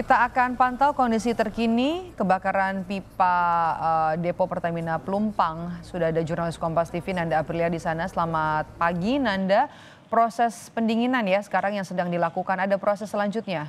Kita akan pantau kondisi terkini kebakaran pipa uh, depo Pertamina Plumpang. Sudah ada jurnalis Kompas TV Nanda Aprilia di sana. Selamat pagi Nanda. Proses pendinginan ya sekarang yang sedang dilakukan. Ada proses selanjutnya?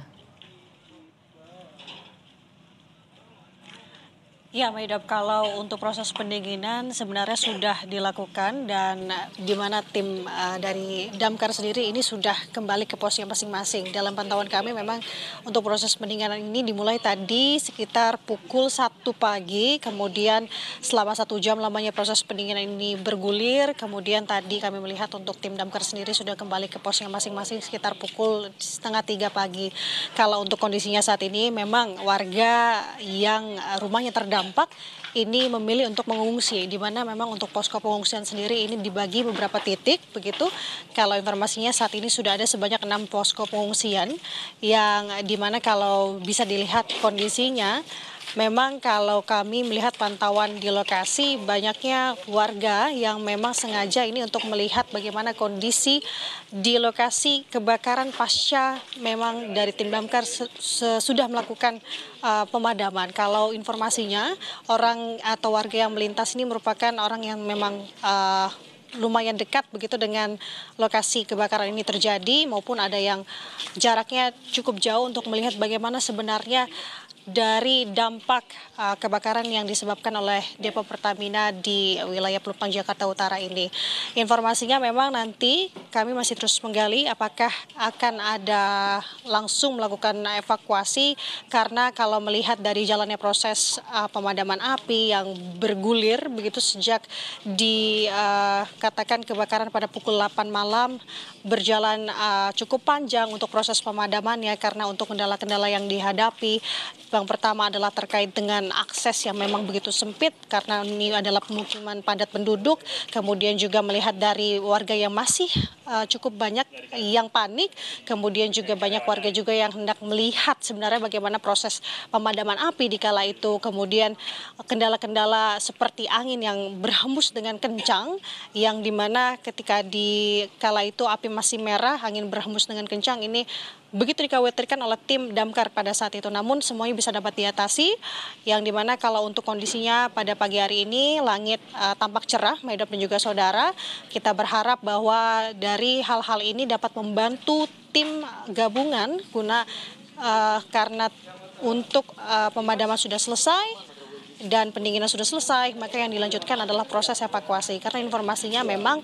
Ya, Maidap, kalau untuk proses pendinginan sebenarnya sudah dilakukan dan di mana tim uh, dari damkar sendiri ini sudah kembali ke posnya masing-masing. Dalam pantauan kami memang untuk proses pendinginan ini dimulai tadi sekitar pukul 1 pagi, kemudian selama satu jam lamanya proses pendinginan ini bergulir, kemudian tadi kami melihat untuk tim damkar sendiri sudah kembali ke posnya masing-masing sekitar pukul setengah tiga pagi. Kalau untuk kondisinya saat ini memang warga yang eh, rumahnya terdampak terdampak ini memilih untuk mengungsi di mana memang untuk posko pengungsian sendiri ini dibagi beberapa titik begitu. Kalau informasinya saat ini sudah ada sebanyak enam posko pengungsian yang di mana kalau bisa dilihat kondisinya memang kalau kami melihat pantauan di lokasi banyaknya warga yang memang sengaja ini untuk melihat bagaimana kondisi di lokasi kebakaran pasca memang dari tim damkar sudah melakukan uh, pemadaman. Kalau informasinya orang atau warga yang melintas ini merupakan orang yang memang uh, lumayan dekat begitu dengan lokasi kebakaran ini terjadi maupun ada yang jaraknya cukup jauh untuk melihat bagaimana sebenarnya dari dampak uh, kebakaran yang disebabkan oleh depo Pertamina di wilayah Pelumpang Jakarta Utara ini. Informasinya memang nanti kami masih terus menggali apakah akan ada langsung melakukan evakuasi karena kalau melihat dari jalannya proses uh, pemadaman api yang bergulir begitu sejak dikatakan uh, kebakaran pada pukul 8 malam berjalan uh, cukup panjang untuk proses pemadamannya karena untuk kendala-kendala yang dihadapi Bang pertama adalah terkait dengan akses yang memang begitu sempit karena ini adalah pemukiman padat penduduk, kemudian juga melihat dari warga yang masih uh, cukup banyak yang panik, kemudian juga banyak warga juga yang hendak melihat sebenarnya bagaimana proses pemadaman api di kala itu, kemudian eh, kendala-kendala seperti angin yang berhembus dengan kencang yang dimana ketika di kala itu api masih merah, angin berhembus dengan kencang ini begitu dikhawatirkan oleh tim damkar pada saat itu. Namun semuanya bisa dapat diatasi, yang dimana kalau untuk kondisinya pada pagi hari ini langit uh, tampak cerah, Maidop dan juga saudara. Kita berharap bahwa dari hal-hal ini dapat membantu tim gabungan guna uh, karena untuk uh, pemadaman sudah selesai, dan pendinginan sudah selesai, maka yang dilanjutkan adalah proses evakuasi. Karena informasinya memang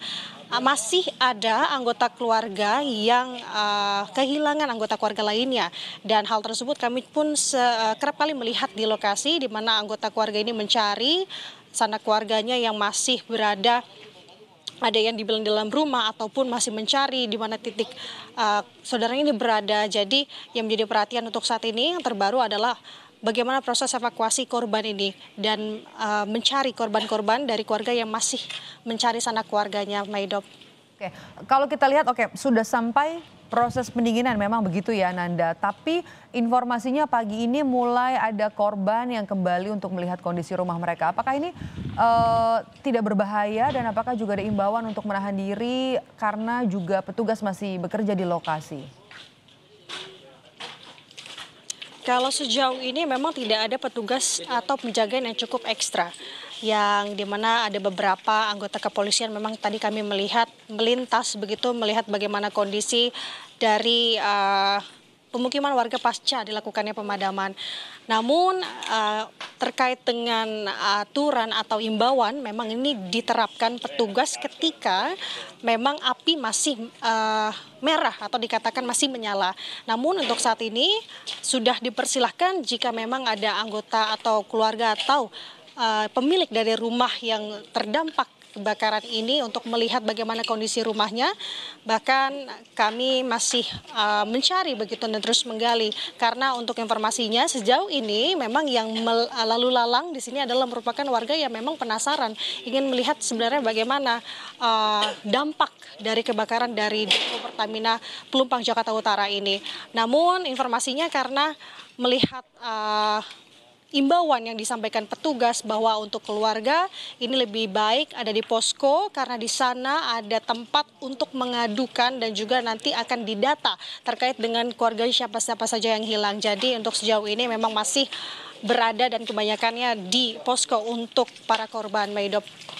ah, masih ada anggota keluarga yang uh, kehilangan anggota keluarga lainnya dan hal tersebut kami pun ah, kerap kali melihat di lokasi di mana anggota keluarga ini mencari sanak keluarganya yang masih berada ada yang dibilang dalam rumah ataupun masih mencari di mana titik uh, saudara ini berada. Jadi yang menjadi perhatian untuk saat ini yang terbaru adalah bagaimana proses evakuasi korban ini dan uh, mencari korban-korban dari keluarga yang masih mencari sanak keluarganya, Maidop. Oke, kalau kita lihat, oke, sudah sampai proses pendinginan memang begitu ya Nanda. Tapi informasinya pagi ini mulai ada korban yang kembali untuk melihat kondisi rumah mereka. Apakah ini uh, tidak berbahaya dan apakah juga ada imbauan untuk menahan diri karena juga petugas masih bekerja di lokasi? Kalau sejauh ini memang tidak ada petugas atau penjagaan yang cukup ekstra yang dimana ada beberapa anggota kepolisian memang tadi kami melihat melintas begitu melihat bagaimana kondisi dari uh, pemukiman warga pasca dilakukannya pemadaman. Namun eh, terkait dengan aturan atau imbauan memang ini diterapkan petugas ketika memang api masih eh, merah atau dikatakan masih menyala. Namun untuk saat ini sudah dipersilahkan jika memang ada anggota atau keluarga atau eh, pemilik dari rumah yang terdampak kebakaran ini untuk melihat bagaimana kondisi rumahnya. Bahkan kami masih uh, mencari begitu dan terus menggali karena untuk informasinya sejauh ini memang yang eh, lalu lalang di sini adalah merupakan warga yang memang penasaran ingin melihat sebenarnya bagaimana uh, dampak dari kebakaran dari depo Pertamina Pelumpang Jakarta Utara ini. Namun informasinya karena melihat uh, imbauan yang disampaikan petugas bahwa untuk keluarga ini lebih baik ada di posko karena di sana ada tempat untuk mengadukan dan juga nanti akan didata terkait dengan keluarga siapa-siapa saja yang hilang. Jadi untuk sejauh ini memang masih berada dan kebanyakannya di posko untuk para korban Maidop.